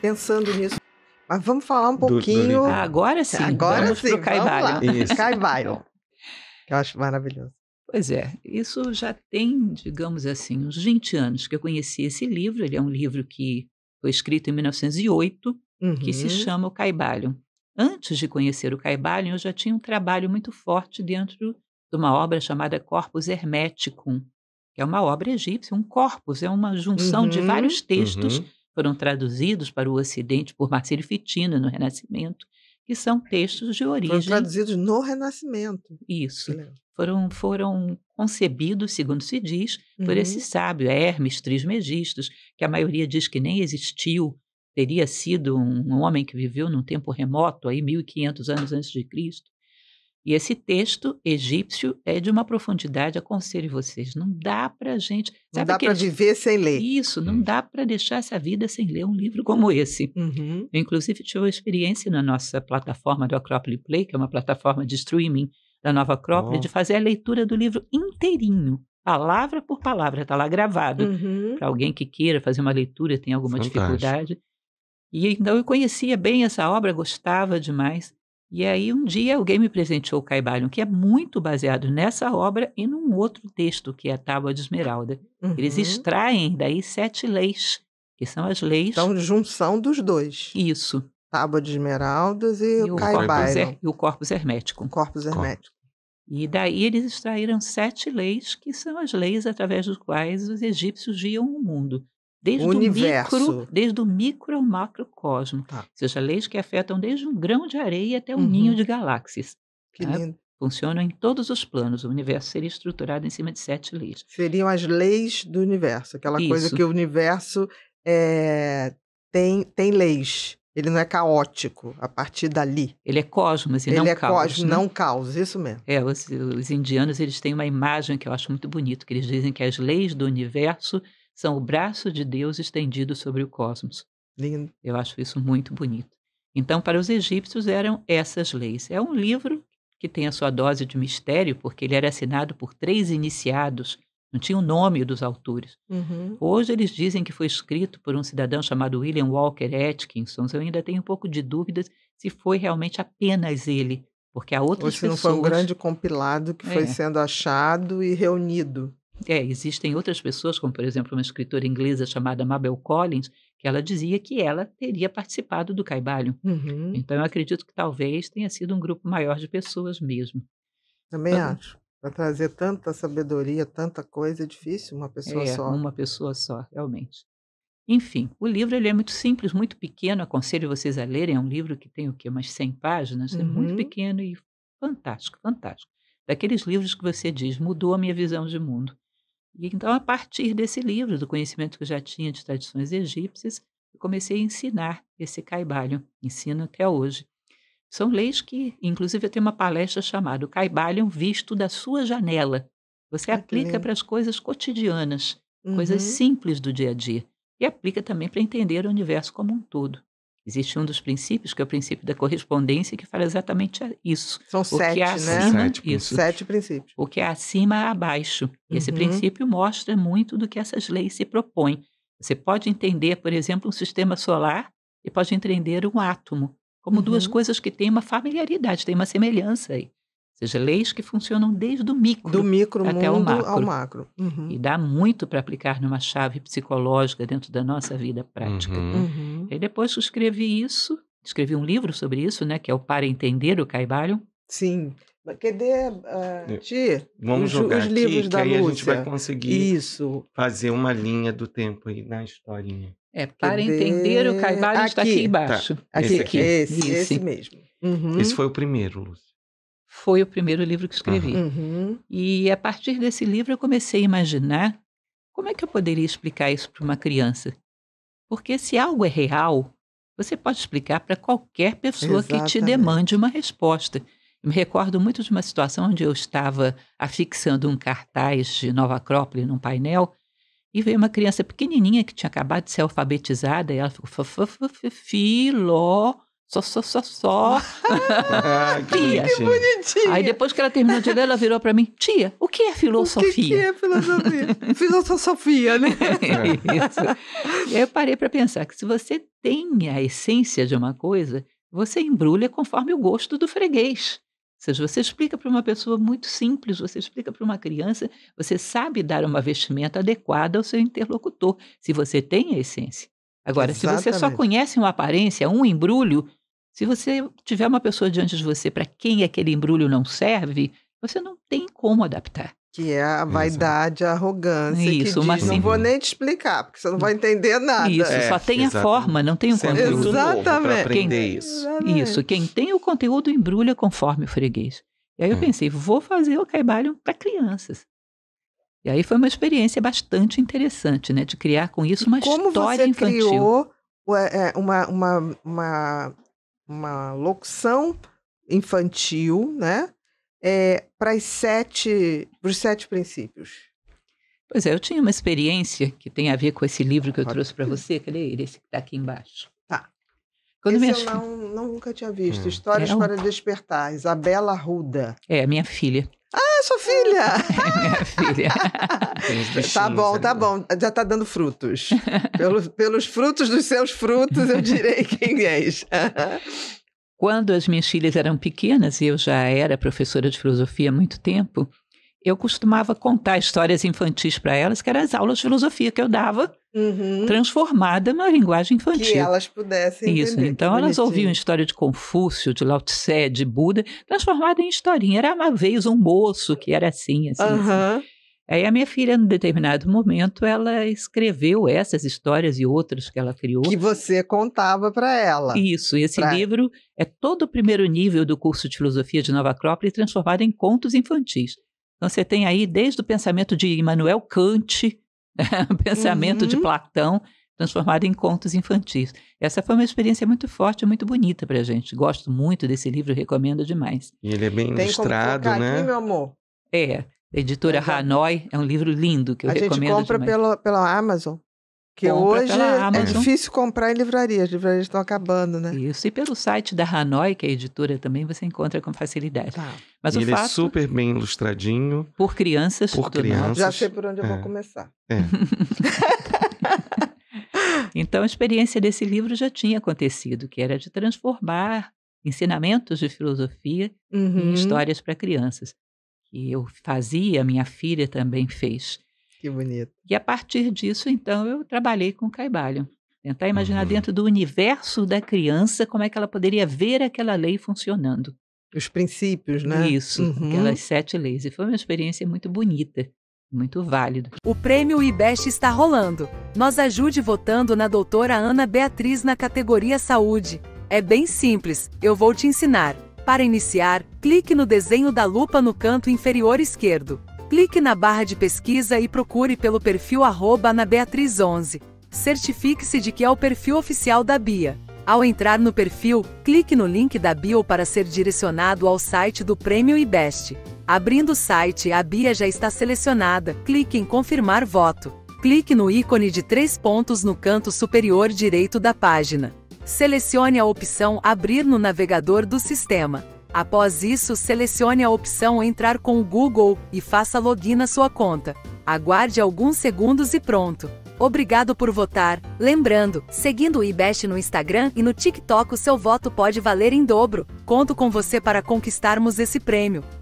pensando nisso. Mas vamos falar um pouquinho. Do, do agora sim. Agora vamos sim. Caibalho. Kai Byron. eu acho maravilhoso. Pois é, isso já tem, digamos assim, uns 20 anos que eu conheci esse livro. Ele é um livro que foi escrito em 1908, uhum. que se uhum. chama O caibalion Antes de conhecer o caibalion eu já tinha um trabalho muito forte dentro de uma obra chamada Corpus Hermeticum, que é uma obra egípcia. Um corpus é uma junção uhum. de vários textos. Uhum foram traduzidos para o Ocidente por Marcelo Fitino no Renascimento, que são textos de origem. Foram traduzidos no Renascimento. Isso. Foram, foram concebidos, segundo se diz, uhum. por esse uhum. sábio, Hermes Trismegistus, que a maioria diz que nem existiu, teria sido um homem que viveu num tempo remoto, aí 1500 anos antes de Cristo. E esse texto egípcio é de uma profundidade, aconselho vocês, não dá para a gente... Não dá para viver sem ler. Isso, não dá para deixar essa vida sem ler um livro como esse. Uhum. Eu, inclusive, tive uma experiência na nossa plataforma do Acrópole Play, que é uma plataforma de streaming da Nova Acrópole, oh. de fazer a leitura do livro inteirinho palavra por palavra, está lá gravado. Uhum. Para alguém que queira fazer uma leitura, tem alguma Fantástico. dificuldade. E então eu conhecia bem essa obra, gostava demais. E aí, um dia, alguém me presenteou o Caibalion, que é muito baseado nessa obra e num outro texto, que é a Tábua de Esmeralda. Uhum. Eles extraem daí sete leis, que são as leis. Então, junção dos dois. Isso. Tábua de Esmeraldas e, e o Caibalion. E o Corpus Hermético. o Corpus Hermético. E daí eles extraíram sete leis, que são as leis através das quais os egípcios viam o mundo. Desde o micro, desde o micro ao macrocosmo. Tá. Ou seja, leis que afetam desde um grão de areia até um uhum. ninho de galáxias. Que tá? lindo. Funcionam em todos os planos. O universo seria estruturado em cima de sete leis. Seriam as leis do universo, aquela Isso. coisa que o universo é, tem, tem leis. Ele não é caótico a partir dali. Ele é cosmos e Ele não é caos. Ele é cosmos, né? não caos, isso mesmo. É, os, os, indianos eles têm uma imagem que eu acho muito bonito, que eles dizem que as leis do universo são o braço de Deus estendido sobre o cosmos. Lindo. Eu acho isso muito bonito. Então, para os egípcios eram essas leis. É um livro que tem a sua dose de mistério, porque ele era assinado por três iniciados, não tinha o nome dos autores. Uhum. Hoje eles dizem que foi escrito por um cidadão chamado William Walker Atkinson. Eu ainda tenho um pouco de dúvidas se foi realmente apenas ele, porque há outras Ou se pessoas... não foi um grande compilado que é. foi sendo achado e reunido. É, existem outras pessoas, como por exemplo uma escritora inglesa chamada Mabel Collins, que ela dizia que ela teria participado do caibalho. Uhum. Então eu acredito que talvez tenha sido um grupo maior de pessoas mesmo. Também então, acho. Para trazer tanta sabedoria, tanta coisa, é difícil uma pessoa é, só. Uma pessoa só, realmente. Enfim, o livro ele é muito simples, muito pequeno, aconselho vocês a lerem. É um livro que tem o quê? Umas 100 páginas. Uhum. É muito uhum. pequeno e fantástico, fantástico. Daqueles livros que você diz, mudou a minha visão de mundo. E então, a partir desse livro, do conhecimento que eu já tinha de tradições egípcias, eu comecei a ensinar esse caibalion. ensino até hoje. São leis que, inclusive, eu tenho uma palestra chamada O Caibalion Visto da Sua Janela. Você ah, aplica para as coisas cotidianas, uhum. coisas simples do dia a dia, e aplica também para entender o universo como um todo. Existe um dos princípios, que é o princípio da correspondência, que fala exatamente isso. São o sete, que é né? acima, né? Sete, isso. Sete princípios. O que é acima é abaixo. E uhum. esse princípio mostra muito do que essas leis se propõem. Você pode entender, por exemplo, um sistema solar e pode entender um átomo como uhum. duas coisas que têm uma familiaridade, têm uma semelhança aí seja, leis que funcionam desde o micro, do micro até o macro. Ao macro. Uhum. E dá muito para aplicar numa chave psicológica dentro da nossa vida prática. Uhum. E né? uhum. depois que eu escrevi isso, escrevi um livro sobre isso, né, que é o Para Entender o Caibalion. Sim. Cadê, uh, Ti? Vamos os, jogar os livros aqui, da que aí Lúcia. a gente vai conseguir isso. fazer uma linha do tempo aí na historinha. É, para Cadê? entender o Caibalion está aqui tá, embaixo. Tá. Aqui, esse aqui. Esse, esse mesmo. Uhum. Esse foi o primeiro, Lúcia foi o primeiro livro que escrevi. Uhum. E a partir desse livro eu comecei a imaginar como é que eu poderia explicar isso para uma criança. Porque se algo é real, você pode explicar para qualquer pessoa Exatamente. que te demande uma resposta. Eu me recordo muito de uma situação onde eu estava afixando um cartaz de Nova Acrópole num painel e veio uma criança pequenininha que tinha acabado de ser alfabetizada e ela ficou filó só, só, só, só. Ah, tia. Que bonitinha. Aí depois que ela terminou de ler, ela virou para mim: Tia, o que é filosofia? O que, que é filosofia? filosofia, né? Isso. E aí eu parei para pensar que se você tem a essência de uma coisa, você embrulha conforme o gosto do freguês. Ou seja, você explica para uma pessoa muito simples, você explica para uma criança, você sabe dar uma vestimenta adequada ao seu interlocutor, se você tem a essência. Agora, Exatamente. se você só conhece uma aparência, um embrulho, se você tiver uma pessoa diante de você para quem aquele embrulho não serve, você não tem como adaptar. Que é a vaidade, Exato. a arrogância. Isso, uma diz, Não vou nem te explicar, porque você não vai entender nada. Isso, é, só tem exatamente. a forma, não tem o Sempre conteúdo. Exatamente. Quem, Exatamente. isso, quem tem o conteúdo embrulha conforme o freguês. E aí eu hum. pensei, vou fazer o caibalho para crianças. E aí foi uma experiência bastante interessante, né? De criar com isso uma e como história você infantil. Criou é, uma, uma, uma uma locução infantil, né? É, para os sete, sete princípios. Pois é, eu tinha uma experiência que tem a ver com esse livro que eu trouxe para você. Cadê ele? Esse que está aqui embaixo. Tá. Quando esse eu não, não, nunca tinha visto. Hum. Histórias é um... para Despertar, Isabela Ruda. É, minha filha. Ah, sua filha! minha filha. tá bom, é tá bom. Já tá dando frutos. Pelos, pelos frutos dos seus frutos, eu direi quem és. Quando as minhas filhas eram pequenas, e eu já era professora de filosofia há muito tempo, eu costumava contar histórias infantis para elas, que eram as aulas de filosofia que eu dava Uhum. transformada na linguagem infantil. Que elas pudessem Isso, entender, então elas bonitinho. ouviam história de Confúcio, de Lao Tse, de Buda, transformada em historinha. Era uma vez um moço que era assim, assim, uhum. assim. Aí a minha filha, em determinado momento, ela escreveu essas histórias e outras que ela criou. Que você contava para ela. Isso, e esse pra... livro é todo o primeiro nível do curso de filosofia de Nova Acrópole transformado em contos infantis. Então você tem aí desde o pensamento de Immanuel Kant, pensamento uhum. de Platão transformado em contos infantis. Essa foi uma experiência muito forte, muito bonita para a gente. Gosto muito desse livro, recomendo demais. E ele é bem Tem ilustrado, como né? Aqui, meu amor. É, editora Hanoi, é um livro lindo que eu a recomendo A gente compra pela pela Amazon. Porque hoje é difícil comprar em livrarias, as livrarias estão acabando, né? Isso, e pelo site da Hanoi, que é editora também, você encontra com facilidade. Tá. Mas e o ele é fato, é super bem ilustradinho. Por crianças. Por crianças. Já sei por onde é. eu vou é. começar. É. então, a experiência desse livro já tinha acontecido, que era de transformar ensinamentos de filosofia uhum. em histórias para crianças. E eu fazia, minha filha também fez. Que bonito. E a partir disso, então, eu trabalhei com caibalho. Tentar imaginar uhum. dentro do universo da criança como é que ela poderia ver aquela lei funcionando. Os princípios, né? Isso, uhum. aquelas sete leis. E foi uma experiência muito bonita, muito válida. O prêmio IBEST está rolando. Nos ajude votando na doutora Ana Beatriz na categoria Saúde. É bem simples, eu vou te ensinar. Para iniciar, clique no desenho da lupa no canto inferior esquerdo. Clique na barra de pesquisa e procure pelo perfil @ana_beatriz11. Certifique-se de que é o perfil oficial da Bia. Ao entrar no perfil, clique no link da bio para ser direcionado ao site do Prêmio IBEST. Abrindo o site, a Bia já está selecionada. Clique em Confirmar voto. Clique no ícone de três pontos no canto superior direito da página. Selecione a opção Abrir no navegador do sistema. Após isso, selecione a opção Entrar com o Google e faça login na sua conta. Aguarde alguns segundos e pronto. Obrigado por votar. Lembrando, seguindo o IBEST no Instagram e no TikTok, o seu voto pode valer em dobro. Conto com você para conquistarmos esse prêmio.